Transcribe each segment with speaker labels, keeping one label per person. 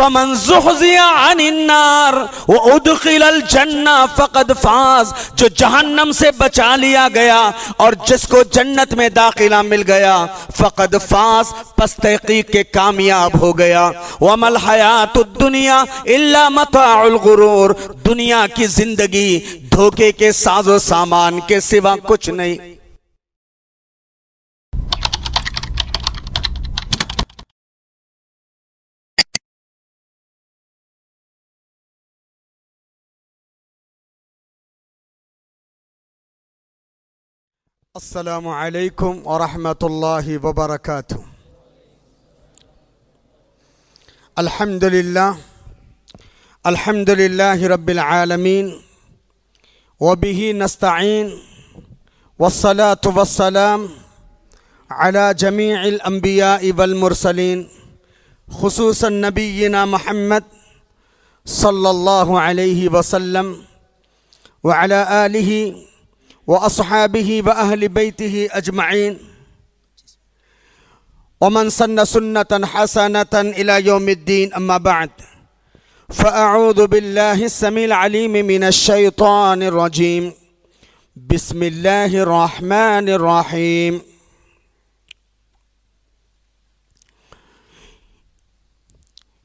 Speaker 1: फमन जुहजियानार वो उदखिल जन्ना फ़कद फाज जो जहन्नम से बचा लिया गया और जिसको जन्नत में दाखिला मिल गया फ़कद फाज पस तहकीक के कामयाब हो गया वमल हयात दुनिया इल्ला मतागरूर दुनिया की ज़िंदगी धोखे के साजो सामान के सिवा कुछ नहीं السلام عليكم ورحمة الله وبركاته الحمد لله الحمد لله رب العالمين وبه نستعين والصلاة والسلام على جميع الأنبياء والمرسلين خصوصا نبينا محمد صلى الله عليه وسلم وعلى آله واصحابه واهل بيته اجمعين ومن سن سنه حسنه الى يوم الدين اما بعد فاعوذ بالله السميع العليم من الشيطان الرجيم بسم الله الرحمن الرحيم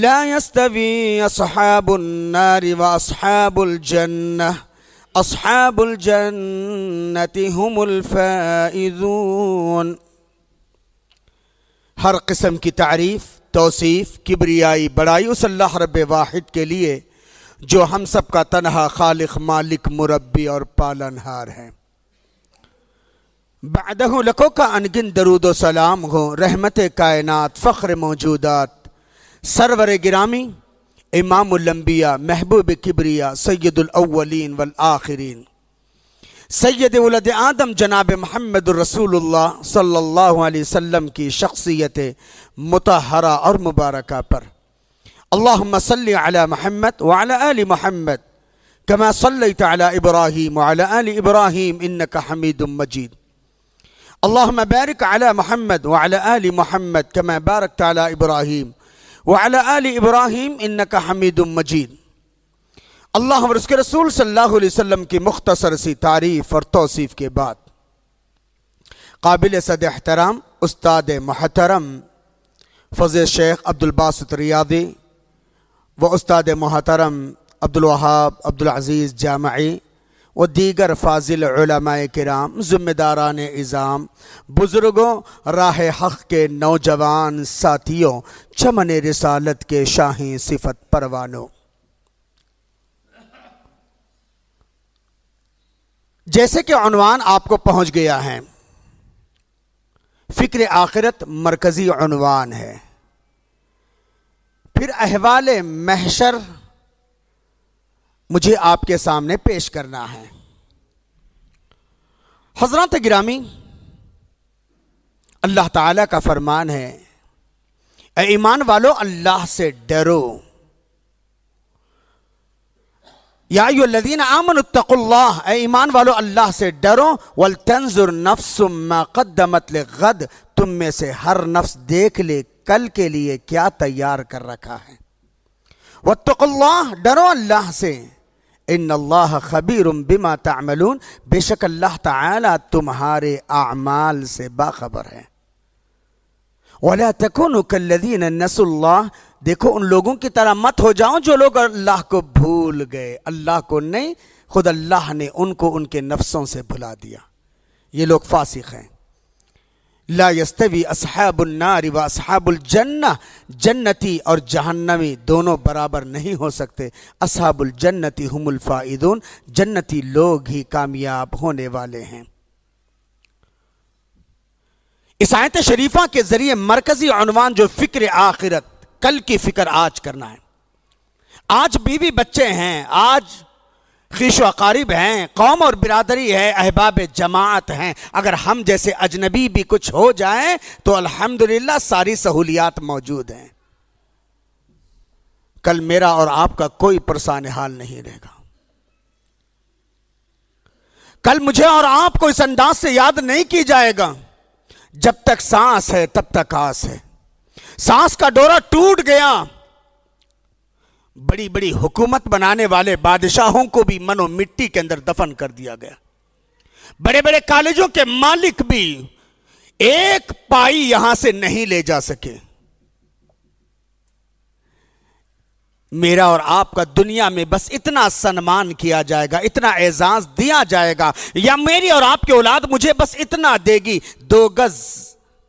Speaker 1: لا يستوي أصحاب النار وأصحاب الجنة أصحاب الجنة هم الفائزون हर किस्म की तारीफ़ तोसीफ़ किबरियाई बड़ाई उस अल्लाह रब वाहिद के लिए जो हम सब का तनहा खालिख मालिक मुरबी और पालनहार हैं बदहलकों का अनगिन दरुदो सलाम हो रहमत कायनत फ़ख्र मौजूदात सरवर गिरामी इमामबिया महबूब किबरिया सैदुलवलिन आखरीन सैद उलद आदम जनाब महमद रसूलुल्लाह सल्लल्लाहु अलैहि की शख्सियत मतहरा और मुबारक पर अल्लाह सल महमद वाल महमद कमा सल तब्राहीम वाल इब्राहीम इन का हमीद मजीद अल्लाह बारक अला महमद वाल महमद कमा बारक तब्राहीम वाल इब्राहिम इनका हमीद मजीद अल्लाह और उसके रसूल सल्लल्लाहु अलैहि वसल्लम की मुख्तसर सी तारीफ़ और तोसीफ़ के बाद काबिल सद अहतराम उस्ताद महतरम फज शेख अब्दुलबासत रियादी व उस्ताद महतरम अब्दुलवाहाब अब्दुलज़ीज़ जामई और दीगर फाजिल कराम ज़िम्मेदारान इज़ाम बुज़ुर्गों राह हक़ के नौजवान साथियों चमन रसालत के शाही सिफत परवानों जैसे कि अनवान आपको पहुंच गया है फ़िक्र आखिरत मरकज़ी अनवान है फिर अहवाल महशर मुझे आपके सामने पेश करना है हजरत ग्रामी अल्लाह ताला का फरमान है ईमान वालों अल्लाह से डरो या लदीन आमन उत्तकुल्लाह ईमान वालों अल्लाह से डरो वल तंजुर नफ्समत गद तुम में से हर नफ्स देख ले कल के लिए क्या तैयार कर रखा है वह तकुल्लाह डरो अल्लाह से इन अल्लाह खबीर बिमा तमलून बेशक अल्लाह ताला तुम्हारे आमाल से बाखबर है वला तकुन कल्लदीन नसुल्लाह देखो उन लोगों की तरह मत हो जाओ जो लोग अल्लाह को भूल गए अल्लाह को नहीं खुद अल्लाह ने उनको उनके नफ्सों से भुला दिया ये लोग फासिक हैं ला यस्तवी असहाबुल्नार व असहाबुल जन्ना जन्नती और जहन्नमी दोनों बराबर नहीं हो सकते असहाबुल जन्नती हुमुल जन्नती लोग ही कामयाब होने वाले हैं इस शरीफा के ज़रिए मरकज़ी अनवान जो फ़िक्र आखिरत कल की फ़िक्र आज करना है आज बीवी बच्चे हैं आज खीश अकारीब हैं कौम और बिरादरी है अहबाब जमात हैं अगर हम जैसे अजनबी भी कुछ हो जाए तो अल्हम्दुलिल्लाह सारी सहूलियात मौजूद हैं कल मेरा और आपका कोई परेशान हाल नहीं रहेगा कल मुझे और आपको इस अंदाज से याद नहीं की जाएगा जब तक सांस है तब तक आस है सांस का डोरा टूट गया बड़ी बड़ी हुकूमत बनाने वाले बादशाहों को भी मनो मिट्टी के अंदर दफन कर दिया गया बड़े बड़े कॉलेजों के मालिक भी एक पाई यहां से नहीं ले जा सके मेरा और आपका दुनिया में बस इतना सम्मान किया जाएगा इतना एजाज दिया जाएगा या मेरी और आपकी औलाद मुझे बस इतना देगी दो गज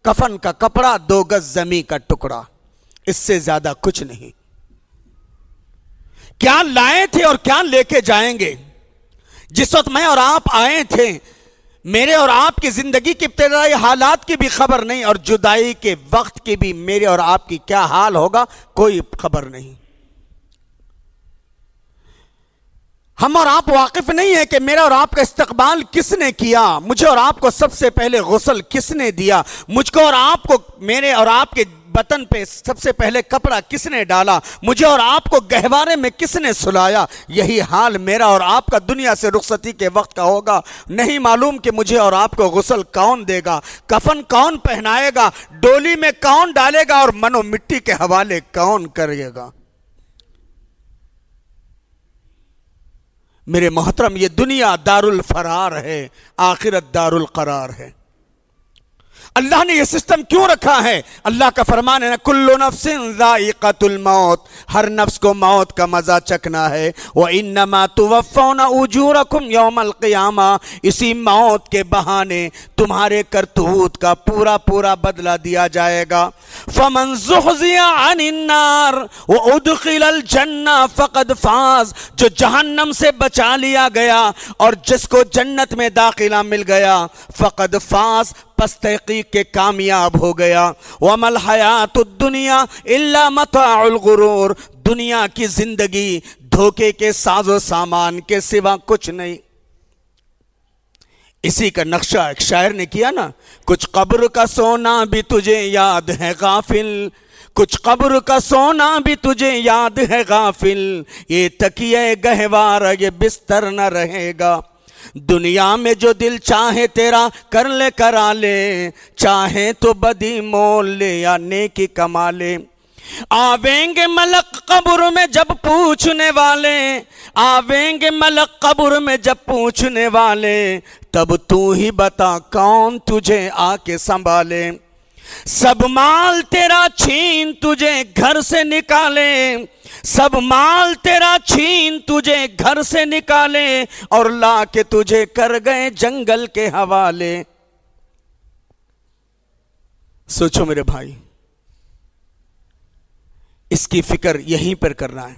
Speaker 1: कफन का कपड़ा दो गज जमी का टुकड़ा इससे ज्यादा कुछ नहीं क्या लाए थे और क्या लेके जाएंगे जिस वक्त मैं और आप आए थे मेरे और आपकी जिंदगी के इब्तदाई हालात की भी खबर नहीं और जुदाई के वक्त की भी मेरे और आपकी क्या हाल होगा कोई खबर नहीं हम और आप वाकिफ नहीं है कि मेरा और आपका इस्तकबाल किसने किया मुझे और आपको सबसे पहले गसल किसने दिया मुझको और आपको मेरे और आपके बतन पे सबसे पहले कपड़ा किसने डाला मुझे और आपको गहवारे में किसने सुलाया यही हाल मेरा और आपका दुनिया से रुखसती के वक्त का होगा नहीं मालूम कि मुझे और आपको गुसल कौन देगा कफन कौन पहनाएगा डोली में कौन डालेगा और मनो मिट्टी के हवाले कौन करेगा मेरे मोहतरम ये दुनिया दारुल फरार है आखिरत दारुल करार है अल्लाह ने ये सिस्टम क्यों रखा है अल्लाह का फरमान है ना कुल्लो नफ्सिन मौत हर नफ्स को मौत का मजा चखना है वह इन नमा तुवफ़ोना उजूर यौमल क़यामा इसी मौत के बहाने तुम्हारे करतूत का पूरा पूरा बदला दिया जाएगा फमन जुहजियानार वो उदखिल जन्ना फ़कद फाज जो जहन्नम से बचा लिया गया और जिसको जन्नत में दाखिला मिल गया फ़कद फाज बस तहकीक के कामयाब हो गया वमल हयात दुनिया इल्ला मतागरूर दुनिया की ज़िंदगी धोखे के साजो सामान के सिवा कुछ नहीं इसी का नक्शा एक शायर ने किया ना कुछ कब्र का सोना भी तुझे याद है गाफिल कुछ कब्र का सोना भी तुझे याद है गाफिल ये तकिए गहवार ये बिस्तर न रहेगा दुनिया में जो दिल चाहे तेरा कर ले करा ले चाहे तो बदी मोल ले या नेकी कमा ले आवेंगे मलक कब्र में जब पूछने वाले आवेंगे मलक कब्र में जब पूछने वाले तब तू ही बता कौन तुझे आके संभाले सब माल तेरा छीन तुझे घर से निकाले सब माल तेरा छीन तुझे घर से निकाले और ला के तुझे कर गए जंगल के हवाले सोचो मेरे भाई इसकी फिक्र यहीं पर करना है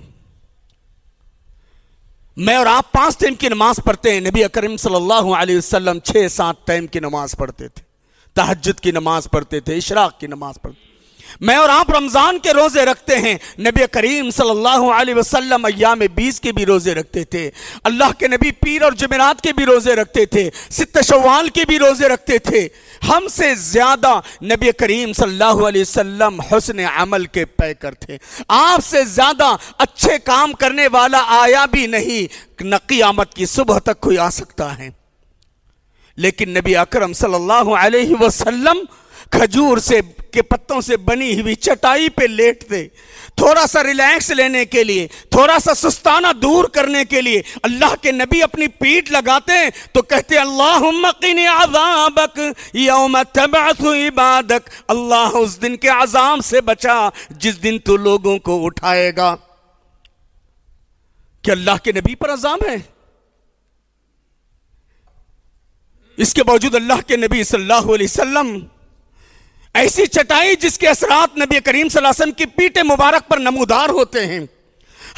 Speaker 1: मैं और आप पांच टाइम की नमाज पढ़ते हैं नबी अकरम सल्लल्लाहु अलैहि वसल्लम छह सात टाइम की नमाज पढ़ते थे तहजद की नमाज पढ़ते थे इशराक की नमाज पढ़ते मैं और आप रमज़ान के रोज़े रखते हैं नबी करीम सल्लल्लाहु अलैहि वसल्लम अयाम बीस के भी रोज़े रखते थे अल्लाह के नबी पीर और जमेरात के भी रोज़े रखते थे सित शवाल के भी रोज़े रखते थे हमसे ज़्यादा नबी करीम सल्लल्लाहु अलैहि वसल्लम हसन अमल के पैकर थे आपसे ज़्यादा अच्छे काम करने वाला आया भी नहीं नक्की क़ियामत की सुबह तक कोई आ सकता है लेकिन नबी अक्रम सल्लल्लाहु अलैहि वसल्लम खजूर से के पत्तों से बनी हुई चटाई पे लेटते थोड़ा सा रिलैक्स लेने के लिए थोड़ा सा सुस्ताना दूर करने के लिए अल्लाह के नबी अपनी पीठ लगाते हैं तो कहते अल्लाहबक इबादक अल्लाह उस दिन के आजाम से बचा जिस दिन तू लोगों को उठाएगा क्या अल्लाह के नबी पर अजाम है इसके बावजूद अल्लाह के नबी सल्लल्लाहु अलैहि वसल्लम ऐसी चटाई जिसके असरात नबी करीम वसल्लम की पीठ मुबारक पर नमूदार होते हैं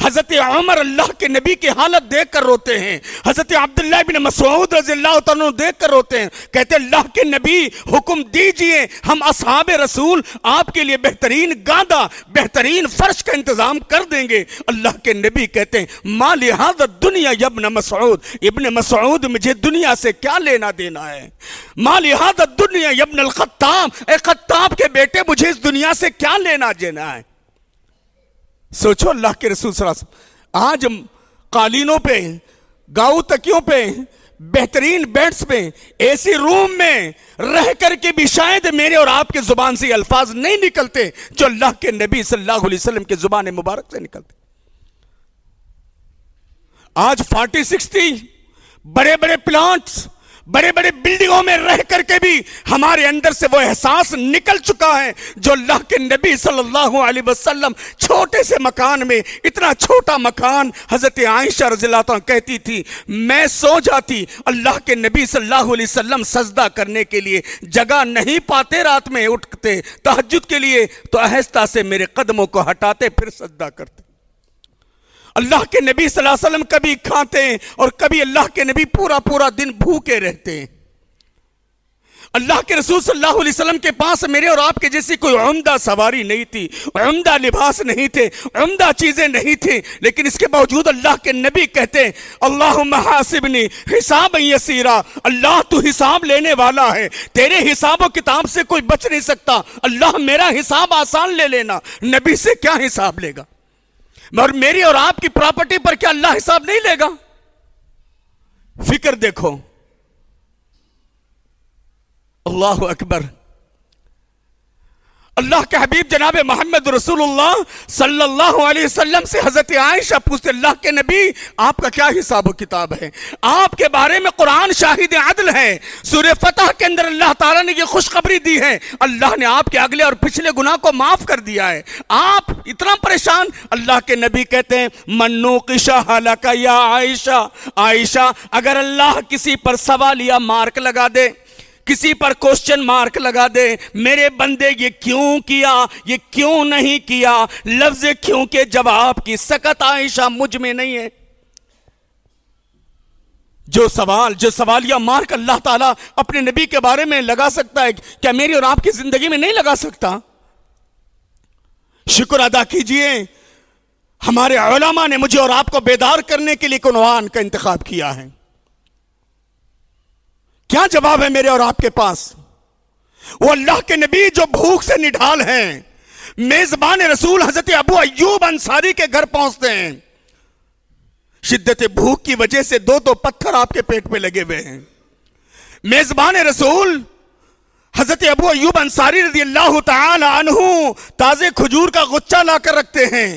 Speaker 1: हज़रत अमर अल्लाह के नबी की हालत देख कर रोते हैं हज़रत अब्दुल्ला बिन मसूद रजील्ला देख कर रोते हैं कहते अल्लाह के नबी हुक्म दीजिए हम असहाब रसूल आपके लिए बेहतरीन गादा बेहतरीन फर्श का इंतज़ाम कर देंगे अल्लाह के नबी कहते हैं माँ लिहाजा दुनिया यबन मसूद इबन मसूद मुझे दुनिया से क्या लेना देना है माँ लिहाजा दुनिया यबन खत्ताब ए खत्ताब के बेटे मुझे इस दुनिया से क्या लेना देना है सोचो अल्लाह के रसूल सलासम आज हम कालीनों पे गाऊ तकियों पे बेहतरीन बेड्स पे ऐसी रूम में रह करके भी शायद मेरे और आपके ज़ुबान से अल्फाज नहीं निकलते जो अल्लाह के नबी सल्लल्लाहु अलैहि वसल्लम के ज़ुबान मुबारक से निकलते आज सिक्स सिक्सटी बड़े बड़े प्लांट्स बड़े बड़े बिल्डिंगों में रह करके भी हमारे अंदर से वो एहसास निकल चुका है जो अल्लाह के नबी सल्लल्लाहु अलैहि वसल्लम छोटे से मकान में इतना छोटा मकान हज़रत आयशा रजीला कहती थी मैं सो जाती अल्लाह के नबी सल्लल्लाहु अलैहि वसल्लम सजदा करने के लिए जगह नहीं पाते रात में उठते तहजद के लिए तो आहिस्ता से मेरे कदमों को हटाते फिर सजदा करते अल्लाह के नबी सल्लल्लाहु अलैहि वसल्लम कभी खाते हैं और कभी अल्लाह के नबी पूरा पूरा दिन भूखे रहते हैं अल्लाह के रसूल सल्लल्लाहु अलैहि वसल्लम के पास मेरे और आपके जैसी कोई उम्दा सवारी नहीं थी उम्दा लिबास नहीं थे उम्दा चीज़ें नहीं थी लेकिन इसके बावजूद अल्लाह के नबी कहते हैं अल्लाह महासिबनी हिसाब यसीरा अल्लाह तू हिसाब लेने वाला है तेरे हिसाब और किताब से कोई बच नहीं सकता अल्लाह मेरा हिसाब आसान ले लेना नबी से क्या हिसाब लेगा मगर मेरी और आपकी प्रॉपर्टी पर क्या अल्लाह हिसाब नहीं लेगा फिक्र देखो अल्लाह अकबर अल्लाह के हबीब जनाब मोहम्मद रसूलुल्लाह सल्लल्लाहु अलैहि वसल्लम से हज़रत आयशा पूछते अल्लाह के नबी आपका क्या हिसाब किताब है आपके बारे में कुरान शाहिद अदल है सूर्य फतह के अंदर अल्लाह ताला ने यह खुशखबरी दी है अल्लाह ने आपके अगले और पिछले गुनाह को माफ़ कर दिया है आप इतना परेशान अल्लाह के नबी कहते हैं मन्नू किशा हलाका या आयशा आयशा अगर अल्लाह किसी पर सवाल या मार्क लगा दे किसी पर क्वेश्चन मार्क लगा दे मेरे बंदे ये क्यों किया ये क्यों नहीं किया लफ्ज क्यों के जवाब की सकत आयशा मुझ में नहीं है जो सवाल जो सवालिया मार्क अल्लाह ताला अपने नबी के बारे में लगा सकता है क्या मेरी और आपकी जिंदगी में नहीं लगा सकता शुक्र अदा कीजिए हमारे ओलमा ने मुझे और आपको बेदार करने के लिए कुनवान का इंतखब किया है क्या जवाब है मेरे और आपके पास वो अल्लाह के नबी जो भूख से निढाल हैं मेजबान रसूल हजरत अबू अयूब अंसारी के घर पहुंचते हैं शिद्दत भूख की वजह से दो दो पत्थर आपके पेट में लगे हुए हैं मेजबान रसूल हजरत अबू अयूब अंसारी रजी अल्लाह तहू ताज़े खजूर का गुच्चा लाकर रखते हैं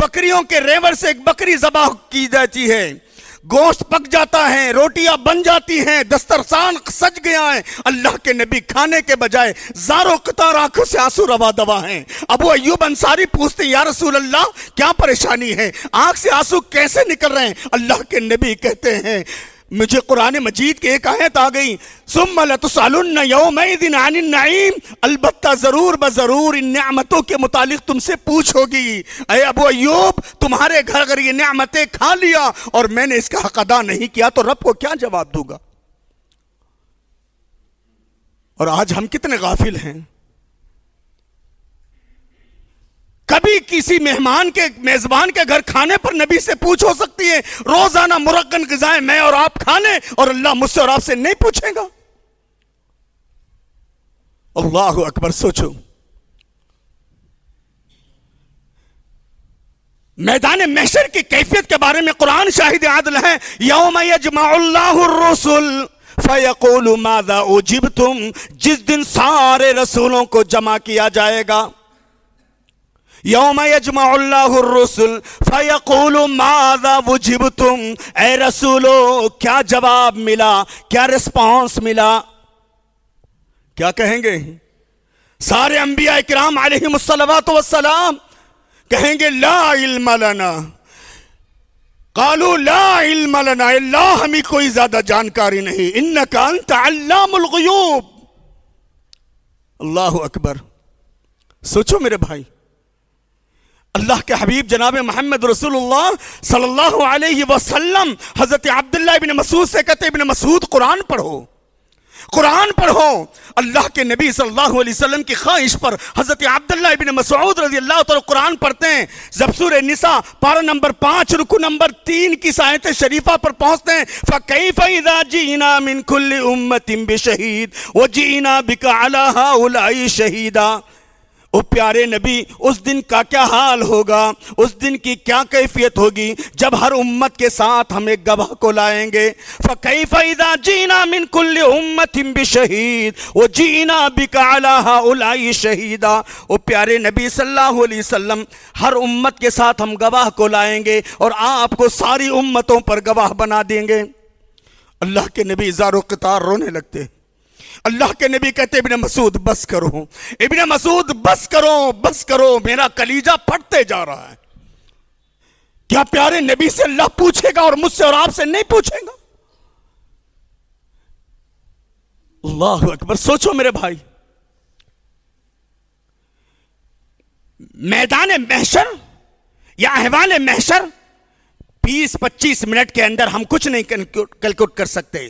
Speaker 1: बकरियों के रेवर से एक बकरी जबाह की जाती है गोश्त पक जाता है रोटियां बन जाती हैं दस्तरसान सज गया है अल्लाह के नबी खाने के बजाय जारो कतार आंखों से आंसू रवा दवा है अबू अयूब अंसारी पूछते या रसूल अल्लाह क्या परेशानी है आंख से आंसू कैसे निकल रहे हैं अल्लाह के नबी कहते हैं मुझे कुरान मजीद की एक आयत आ गई नईम अलबत् ज़रूर ब ज़रूर इन न्यामतों के मुतालिक तुमसे पूछोगी अरे अब अयूब तुम्हारे घर अगर ये नियामतें खा लिया और मैंने इसका हक अदा नहीं किया तो रब को क्या जवाब दूंगा और आज हम कितने गाफिल हैं कभी किसी मेहमान के मेजबान के घर खाने पर नबी से पूछ हो सकती है रोजाना मुरक्कन गजाएं मैं और आप खाने और अल्लाह मुझसे और आपसे नहीं पूछेगा अल्लाह अकबर सोचो मैदान महशर की कैफियत के बारे में कुरान शाहिद आदल है यौम यजमाउल्लाहुर्रसुल फयकुल मादा उजिब तुम जिस दिन सारे रसूलों को जमा किया जाएगा यौम यजमाउल्लाहुर्रसुल फयकूलु माज़ा वुजिबतुम ए रसूलो क्या जवाब मिला क्या रिस्पांस मिला क्या कहेंगे सारे अंबिया इकराम अलैहिमुस्सलावात वसलाम कहेंगे ला इल्म लना قالوا ला علم لنا अल्लाह हमें कोई ज्यादा जानकारी नहीं इन्नका انت علام الغیوب अल्लाह अकबर सोचो मेरे भाई अल्लाह के हबीब जनाब महमद रसूलुल्लाह सल्लल्लाहु हज़रत अब्दुल्लाबिन मसूद से कहते इबिन मसूद कुरान पढ़ो कुरान पढ़ो अल्लाह के नबी सल्लल्लाहु अलैहि वसल्लम की ख्वाहिश पर हज़रत अब्दुल्ला इबिन मसूद रजी अल्लाह तो कुरान पढ़ते हैं जब सुर निसा पारा नंबर पाँच रुकु नंबर तीन की सायत शरीफा पर पहुँचते हैं फ़कई फ़ैदा जीना मिनकुल्ल उम्मतिम शहीद व जीना बिका अला शहीदा ओ प्यारे नबी उस दिन का क्या हाल होगा उस दिन की क्या कैफियत होगी जब हर उम्मत के साथ हम एक गवाह को लाएंगे फ़कई फ़ैदा जीना मिन उम्मत शहीद वो जीना बिकाला उलाई शहीदा ओ प्यारे नबी सल्लल्लाहु अलैहि वसल्लम हर उम्मत के साथ हम गवाह को लाएंगे और आपको सारी उम्मतों पर गवाह बना देंगे अल्लाह के नबी ज़ारो कतार रोने लगते हैं अल्लाह के नबी कहते इबिन मसूद बस करो इबन मसूद बस करो बस करो मेरा कलीजा फटते जा रहा है क्या प्यारे नबी से अल्लाह पूछेगा और मुझसे और आपसे नहीं पूछेगा अल्लाह अकबर सोचो मेरे भाई मैदान महशर या अहवान महशर बीस पच्चीस मिनट के अंदर हम कुछ नहीं कैलकुलेट कर सकते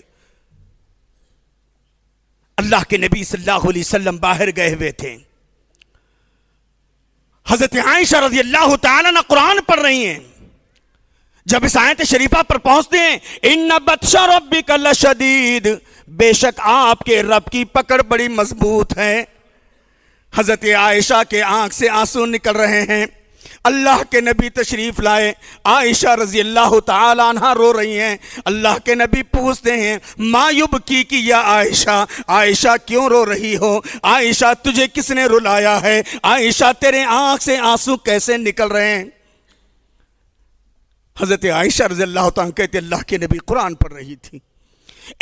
Speaker 1: अल्लाह के नबी सल्लल्लाहु अलैहि वसल्लम बाहर गए हुए थे हजरत आयशा रजी अल्लाह ना कुरान पढ़ रही हैं जब इस आयत शरीफा पर पहुंचते हैं इन बदशा रबी कल शदीद बेशक आपके रब की पकड़ बड़ी मजबूत है हजरत आयशा के आंख से आंसू निकल रहे हैं अल्लाह के नबी तशरीफ़ लाए आयशा रजी अल्लाह तहा रो रही हैं अल्लाह के नबी पूछते हैं मायूब की कि या आयशा आयशा क्यों रो रही हो आयशा तुझे किसने रुलाया है आयशा तेरे आंख से आंसू कैसे निकल रहे हैं हज़रत आयशा रजी अल्लाह कहते अल्लाह के नबी कुरान पढ़ रही थी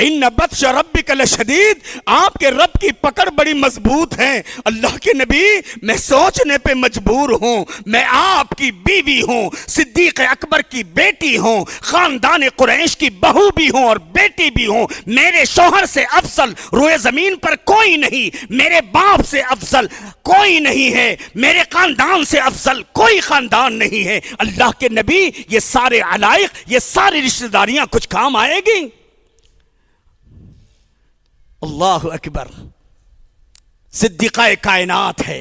Speaker 1: इन नबश रब कल शदीद आपके रब की पकड़ बड़ी मजबूत है अल्लाह के नबी मैं सोचने पे मजबूर हूँ मैं आपकी बीवी हूँ सिद्दीक अकबर की बेटी हूँ ख़ानदान कुरैश की बहू भी हूँ और बेटी भी हूँ मेरे शोहर से अफसल रोए ज़मीन पर कोई नहीं मेरे बाप से अफसल कोई नहीं है मेरे ख़ानदान से अफसल कोई ख़ानदान नहीं है अल्लाह के नबी ये सारे अलाइक ये सारी रिश्तेदारियाँ कुछ काम आएगी अल्लाह अकबर सिद्दीक़ा कायनात है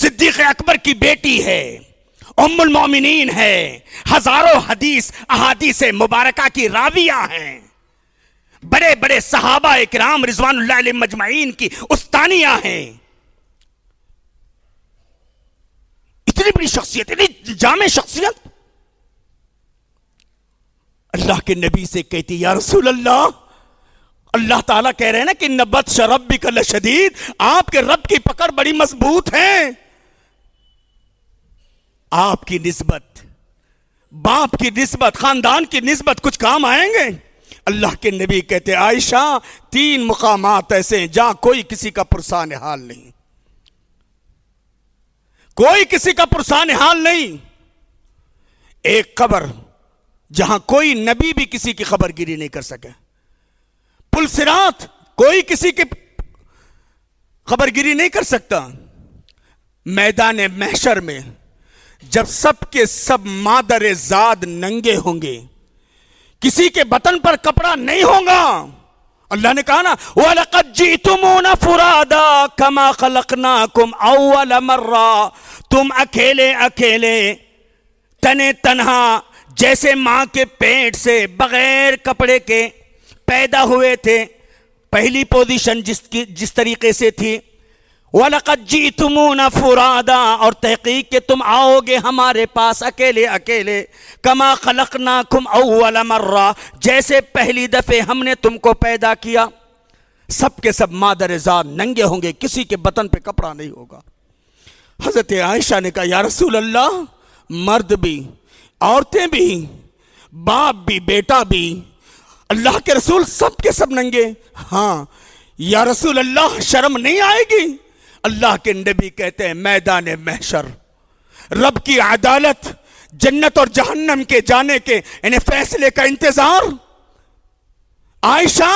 Speaker 1: सिद्दीक़ अकबर की बेटी है उम्मुल मोमिनीन है हजारों हदीस अहादीस मुबारका की राविया हैं बड़े बड़े सहाबा इकराम रिजवान मजमाइन की उस्तानिया हैं इतनी बड़ी शख्सियत इतनी जाम शख्सियत अल्लाह के नबी से कहती या रसूल अल्लाह अल्लाह ताला कह रहे हैं ना कि नबत शरब भी कल शदीद आपके रब की पकड़ बड़ी मजबूत है आपकी नस्बत बाप की नस्बत खानदान की नस्बत कुछ काम आएंगे अल्लाह के नबी कहते आयशा तीन मुकाम ऐसे हैं जहां कोई किसी का पुरसान हाल नहीं कोई किसी का पुरसान हाल नहीं एक खबर जहां कोई नबी भी किसी की खबर गिरी नहीं कर सके पुल सिरात कोई किसी के खबरगिरी नहीं कर सकता मैदान महशर में जब सब सब मादर जाद नंगे होंगे किसी के बतन पर कपड़ा नहीं होगा अल्लाह ने कहा ना वलकत जी तुम फुरादा कमा खलकना कुम अव्वल मर्रा तुम अकेले अकेले तने तनहा जैसे मां के पेट से बगैर कपड़े के पैदा हुए थे पहली पोजीशन जिसकी जिस तरीके से थी वलकज्जी तुमून फुरादा और तहकीक के तुम आओगे हमारे पास अकेले अकेले कमा खलक ना खुम अल मर्रा जैसे पहली दफ़े हमने तुमको पैदा किया सब के सब जार नंगे होंगे किसी के बतन पे कपड़ा नहीं होगा हज़रत आयशा ने कहा या रसूल अल्लाह मर्द भी औरतें भी बाप भी बेटा भी अल्लाह के रसूल सब के सब नंगे हाँ या रसूल अल्लाह शर्म नहीं आएगी अल्लाह के नबी कहते हैं मैदान महशर रब की अदालत जन्नत और जहन्नम के जाने के इन्हें फैसले का इंतजार आयशा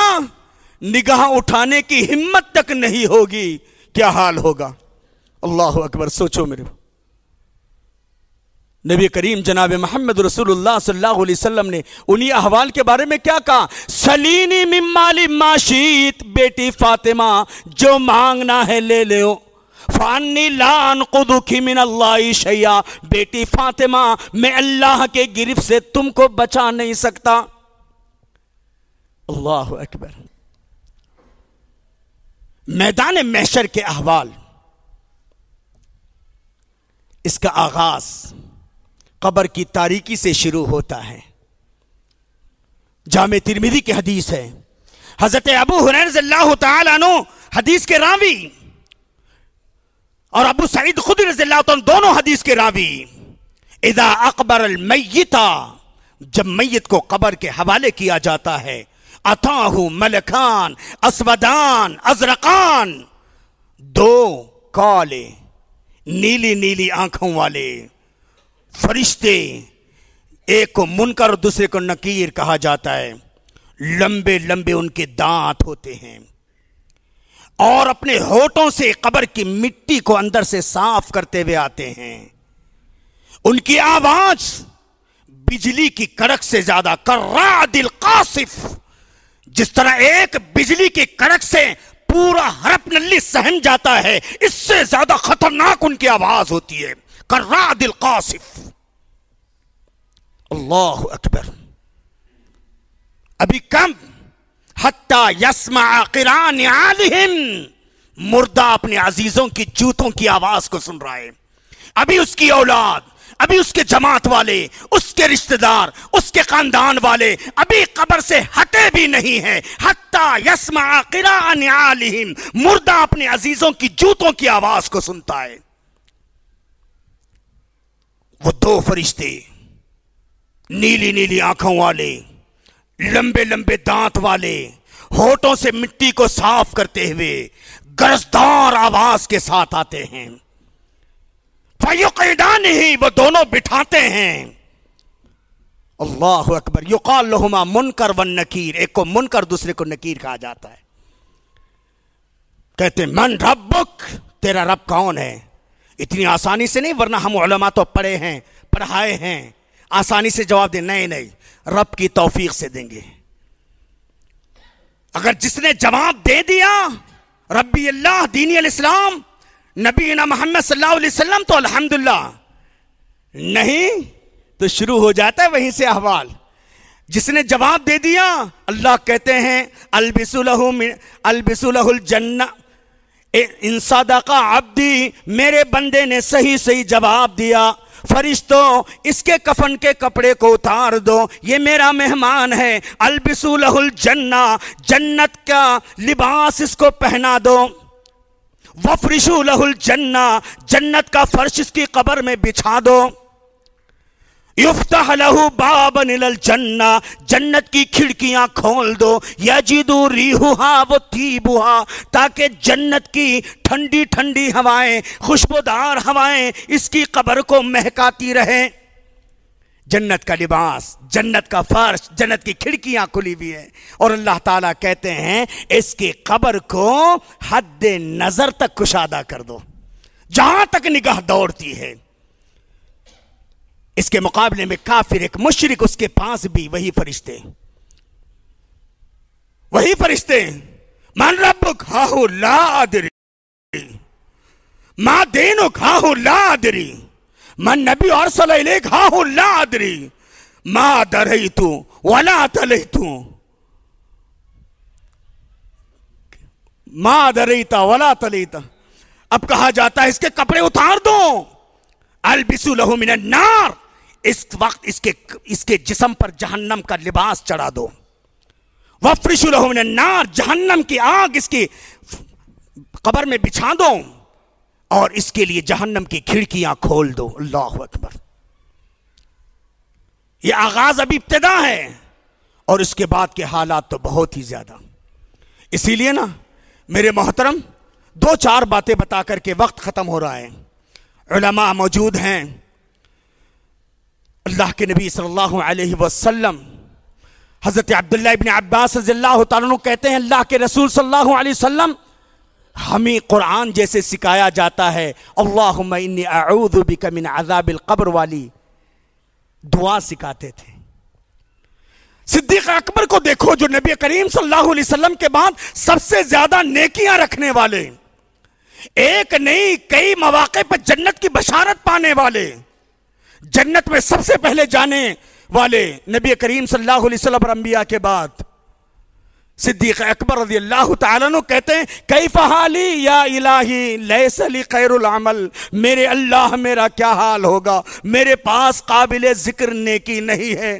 Speaker 1: निगाह उठाने की हिम्मत तक नहीं होगी क्या हाल होगा अल्लाह अकबर सोचो मेरे नबी करीम जनाब मोहम्मद रसूलुल्लाह सल्लल्लाहु अलैहि वसल्लम ने उन्हीं अहवाल के बारे में क्या कहा सलीनी मिम्माली माशीत बेटी फातिमा जो मांगना है ले लो फानी लान कुदुखी मिन अल्लाह शैया बेटी फातिमा मैं अल्लाह के गिरफ्त से तुमको बचा नहीं सकता अल्लाह अकबर मैदान मैशर के अहवाल इसका आगाज़ कब्र की तारीकी से शुरू होता है जाम तिरमिदी की हदीस है हजरत अबू हुरैन हदीस के रावी और अबू सईद खुद रजील्ला दोनों हदीस के रावी इदा अकबर मैता जब मैत को कबर के हवाले किया जाता है अथाहू मलखान असवदान अजरकान दो काले नीली नीली आंखों वाले फरिश्ते एक को मुनकर और दूसरे को नकीर कहा जाता है लंबे लंबे उनके दांत होते हैं और अपने होठों से कब्र की मिट्टी को अंदर से साफ करते हुए आते हैं उनकी आवाज बिजली की कड़क से ज्यादा कर्रा दिल कासिफ जिस तरह एक बिजली की कड़क से पूरा हरप नली सहम जाता है इससे ज्यादा खतरनाक उनकी आवाज होती है कर्रादिल कासिफ अल्लाह अकबर अभी कम हत्ता यसमा किरान मुर्दा अपने अजीजों की जूतों की आवाज को सुन रहा है अभी उसकी औलाद अभी उसके जमात वाले उसके रिश्तेदार उसके खानदान वाले अभी कब्र से हटे भी नहीं है हत्ता यसमा किरान मुर्दा अपने अजीजों की जूतों की आवाज को सुनता है वो दो फरिश्ते नीली नीली आंखों वाले लंबे लंबे दांत वाले होठों से मिट्टी को साफ करते हुए गरजदार आवाज के साथ आते हैं फैदान ही वो दोनों बिठाते हैं अल्लाह अकबर लोहमा मुनकर वन नकीर एक को मुनकर दूसरे को नकीर कहा जाता है कहते मन रब तेरा रब कौन है इतनी आसानी से नहीं वरना हम तो पढ़े हैं पढ़ाए हैं आसानी से जवाब दें नहीं नहीं रब की तौफीक से देंगे अगर जिसने जवाब दे दिया रबी अल्लाह दीनी इस्लाम नबी मोहम्मद सल्लल्लाहु अलैहि वसल्लम तो अल्हम्दुलिल्लाह नहीं तो शुरू हो जाता है वहीं से अहवाल जिसने जवाब दे दिया अल्लाह कहते हैं अलबिसुलहु अलबिसुलहुल जन्ना इन का अब्दी मेरे बंदे ने सही सही जवाब दिया फरिश्तों इसके कफन के कपड़े को उतार दो ये मेरा मेहमान है अलबिसुलहुल जन्ना जन्नत का लिबास इसको पहना दो वफरिशुलहुल जन्ना जन्नत का फर्श इसकी कब्र में बिछा दो लहू बाबन जन्ना जन्नत की खिड़कियां खोल दो यजिदू रिहुहा वो तीबुहा ताकि जन्नत की ठंडी ठंडी हवाएं खुशबूदार हवाएं इसकी कब्र को महकाती रहें जन्नत का लिबास जन्नत का फर्श जन्नत की खिड़कियां खुली हुई हैं और अल्लाह ताला कहते हैं इसकी कब्र को हद नज़र तक कुशादा कर दो जहां तक निगाह दौड़ती है इसके मुकाबले में काफिर एक मुशरक उसके पास भी वही फरिश्ते वही फरिश्ते मान रबुक हाहु ला आदरी माँ देनो खाहु आदरी मन नबी और सलैले खाहु ला मां दर तू वला तले तू माँ दरहीता वला तलहीता अब कहा जाता है इसके कपड़े उतार दो नार इस वक्त इसके इसके जिसम पर जहन्नम का लिबास चढ़ा दो नार जहन्नम की आग इसकी कबर में बिछा दो और इसके लिए जहन्नम की खिड़कियां खोल दो अल्लाह अकबर यह आगाज अभी इब्तदा है और इसके बाद के हालात तो बहुत ही ज्यादा इसीलिए ना मेरे मोहतरम दो चार बातें बता करके वक्त खत्म हो रहा है उलमा मौजूद हैं अल्लाह के नबी सल्लल्लाहु अलैहि वसल्लम हज़रत अब्दुल्ला इबन अब्बास रज़ल्ला कहते हैं अल्लाह के रसूल सल्लल्लाहु अलैहि वसल्लम हमें कुरान जैसे सिखाया जाता है अल्लाहमिन अजाबिल कब्र वाली दुआ सिखाते थे सिद्दीक अकबर को देखो जो नबी करीम सल्लल्लाहु अलैहि वसल्लम के बाद सबसे ज़्यादा नेकियां रखने वाले हैं एक नहीं कई मौाक़े पर जन्नत की बशारत पाने वाले जन्नत में सबसे पहले जाने वाले नबी करीम सल्लल्लाहु अलैहि वसल्लम अम्बिया के बाद सिद्दीक अकबर रजी अल्लाह कहते हैं कई फहाली या इलाही लैसली खैरमल मेरे अल्लाह मेरा क्या हाल होगा मेरे पास काबिल ज़िक्र नेकी नहीं है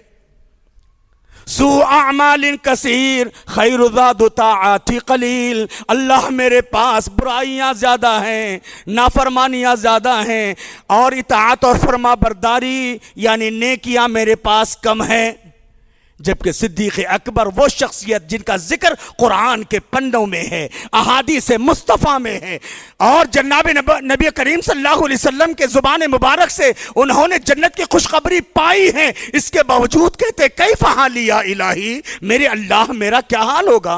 Speaker 1: सू आमालिन कसीर खैरुदादुताती कलील अल्लाह मेरे पास बुराइयाँ ज़्यादा हैं नाफरमानियाँ ज़्यादा हैं और इतात और फरमा बरदारी यानी नेकियाँ मेरे पास कम हैं जबकि सिद्दीक अकबर वो शख्सियत जिनका जिक्र कुरान के पन्नों में है अहादी से मुस्तफ़ा में है और जन्नाब नबी करीम सल्लल्लाहु अलैहि वसल्लम के ज़ुबान मुबारक से उन्होंने जन्नत की खुशखबरी पाई है इसके बावजूद कहते कई लिया इलाही मेरे अल्लाह मेरा क्या हाल होगा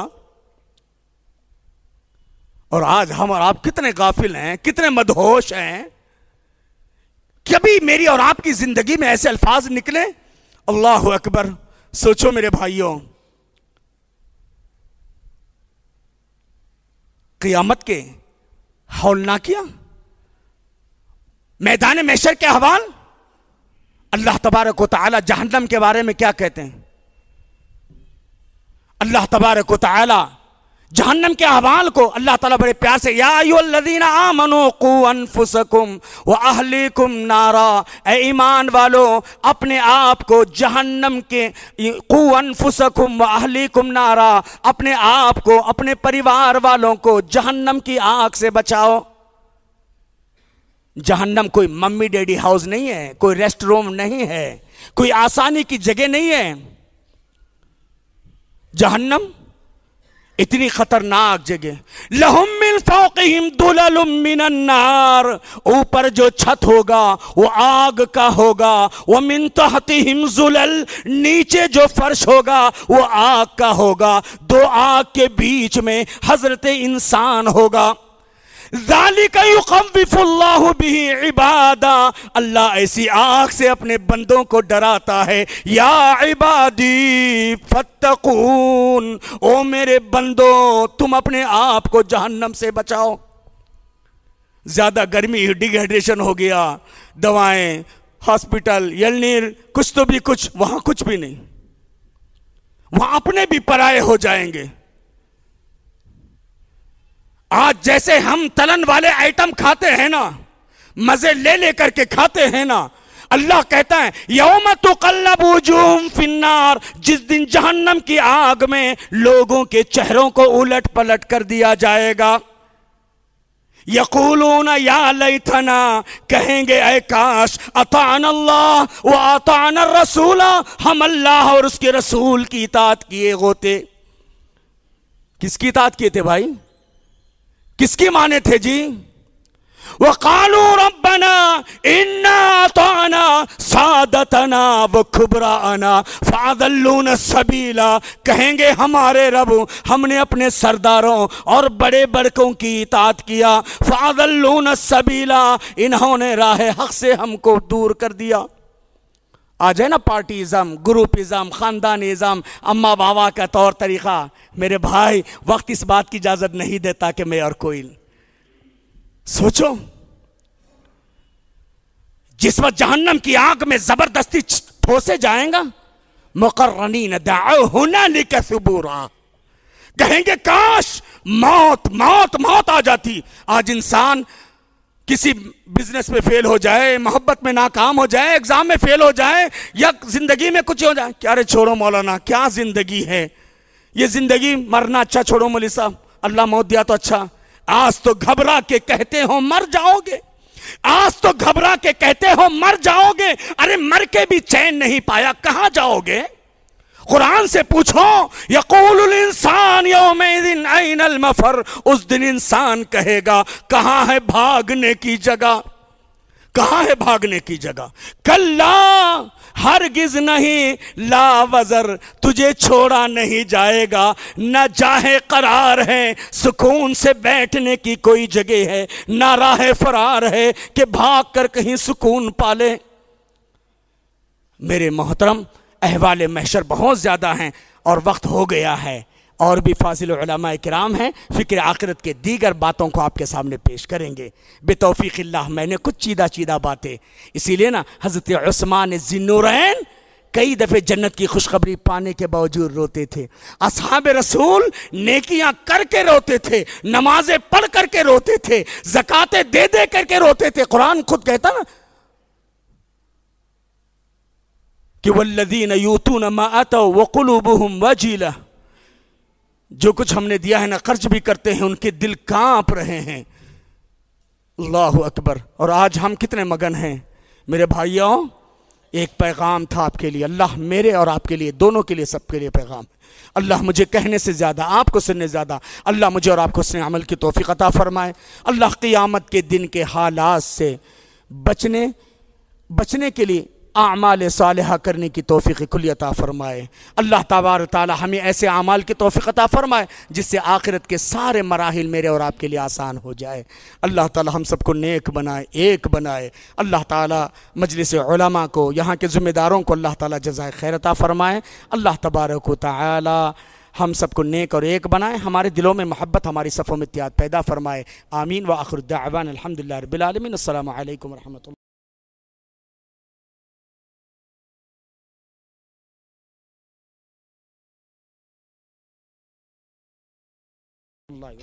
Speaker 1: और आज हम और आप कितने गाफिल हैं कितने मदहोश हैं कभी मेरी और आपकी ज़िंदगी में ऐसे अल्फाज निकले अल्लाह अकबर सोचो मेरे भाइयों कयामत के हौल ना किया मैदान मैशर के हवाल अल्लाह तबारक ताली जहन्नम के बारे में क्या कहते हैं अल्लाह तबारक ताली जहन्नम के अहवाल को अल्लाह ताला बड़े प्यार से यादीना मनो कुम अनफुसकुम व अहलिकुम नारा ए ईमान वालो अपने आप को जहन्नम के कु अनफुसकुम व कुम नारा अपने आप को अपने परिवार वालों को जहन्नम की आग से बचाओ जहन्नम कोई मम्मी डैडी हाउस नहीं है कोई रेस्ट रूम नहीं है कोई आसानी की जगह नहीं है जहन्नम इतनी खतरनाक जगह लहुमिनार ऊपर जो छत होगा वो आग का होगा वो मिन तहतिम जुलल नीचे जो फर्श होगा वो आग का होगा दो आग के बीच में हजरत इंसान होगा इबादा अल्लाह ऐसी आँख से अपने बंदों को डराता है या इबादी फतकून ओ मेरे बंदो तुम अपने आप को जहन्नम से बचाओ ज़्यादा गर्मी डिहाइड्रेशन हो गया दवाएं हॉस्पिटल यलनीर कुछ तो भी कुछ वहां कुछ भी नहीं वहां अपने भी पराए हो जाएंगे आज जैसे हम तलन वाले आइटम खाते हैं ना मजे ले लेकर के खाते हैं ना अल्लाह कहता है यौम तो कल्लबूजूम फिन्नार जिस दिन जहन्नम की आग में लोगों के चेहरों को उलट पलट कर दिया जाएगा यकूलून या लैथना कहेंगे ऐ काश अतान अल्लाह व अतान रसूला हम अल्लाह और उसके रसूल की इतात किए होते किसकी इतात किए थे भाई किसकी माने थे जी वो कालू रबना इन्ना तो तोना सादतना आना खुबराना न सबीला कहेंगे हमारे रब हमने अपने सरदारों और बड़े बड़कों की इतात किया न सबीला इन्होंने राह हक से हमको दूर कर दिया आज है ना पार्टीज़म ग्रुपिज़म ख़ानदानीज़म अम्मा बाबा का तौर तरीक़ा मेरे भाई वक्त इस बात की इजाज़त नहीं देता कि मैं और कोई सोचो जिस वक्त जहन्नम की आग में ज़बरदस्ती ठोसे जाएगा मुकर्रनी होना निकबूरा कहेंगे काश मौत मौत मौत आ जाती आज इंसान किसी बिजनेस में फेल हो जाए मोहब्बत में नाकाम हो जाए एग्जाम में फेल हो जाए या जिंदगी में कुछ हो जाए क्या अरे छोड़ो मौलाना क्या जिंदगी है ये जिंदगी मरना अच्छा छोड़ो मोली साहब अल्लाह मौत दिया तो अच्छा आज तो घबरा के कहते हो मर जाओगे आज तो घबरा के कहते हो मर जाओगे अरे मर के भी चैन नहीं पाया कहाँ जाओगे कुरान से पूछो यकूल इंसान योम दिन ऐन मफर उस दिन इंसान कहेगा कहाँ है भागने की जगह कहाँ है भागने की जगह कल्ला हर गिज नहीं ला वजर तुझे छोड़ा नहीं जाएगा ना जाहे करार है सुकून से बैठने की कोई जगह है ना राह फरार है कि भाग कर कहीं सुकून पाले मेरे मोहतरम अहवाल महशर बहुत ज़्यादा हैं और वक्त हो गया है और भी फाजिलमा कराम हैं फ़िक्र आखिरत के दीगर बातों को आपके सामने पेश करेंगे बेतौफ़ीक़ल्ला मैंने कुछ चीदा चीदा बातें इसीलिए ना हज़रत उस्मान जिनूरैन कई दफ़े जन्नत की खुशखबरी पाने के बावजूद रोते थे असहाब रसूल नेकियां करके रोते थे नमाजें पढ़ करके रोते थे ज़क़ातें दे दे करके रोते थे कुरान खुद कहता ना कि वल्लदीन यूतून माता वक़ुलूबहम वजीला जो कुछ हमने दिया है ना खर्च भी करते हैं उनके दिल कांप रहे हैं अल्लाह अकबर और आज हम कितने मगन हैं मेरे भाइयों एक पैगाम था आपके लिए अल्लाह मेरे और आपके लिए दोनों के लिए सबके लिए पैगाम अल्लाह मुझे कहने से ज़्यादा आपको सुनने ज़्यादा अल्लाह मुझे और आपको सुनने अमल की तोफ़ी अता फ़रमाए अल्लाह क़ियामत के दिन के हालात से बचने बचने के लिए आमाल साल करने की तोफ़ी कुलता फ़रमाए अल्लाह तबार ताली हमें ऐसे आमाल की तोफ़ी अता फ़रमाए जिससे आखिरत के सारे मराहल मेरे और आपके लिए आसान हो जाए अल्लाह ताली हम सबको नेक बनाए एक बनाए अल्लाह ताली मजलिस को यहाँ के ज़िम्मेदारों को अल्लाह ताली जजाय खैरता फ़रमाए अल्लाह तबारक ताली हम सबको नेक और एक बनाए हमारे दिलों में मोहब्बत हमारी सफ़ों में त्याग पैदा फरमाए आमीन व आखरुद्दावान अलहमदिल्ला रबालमीन अल्लाम वरहमल like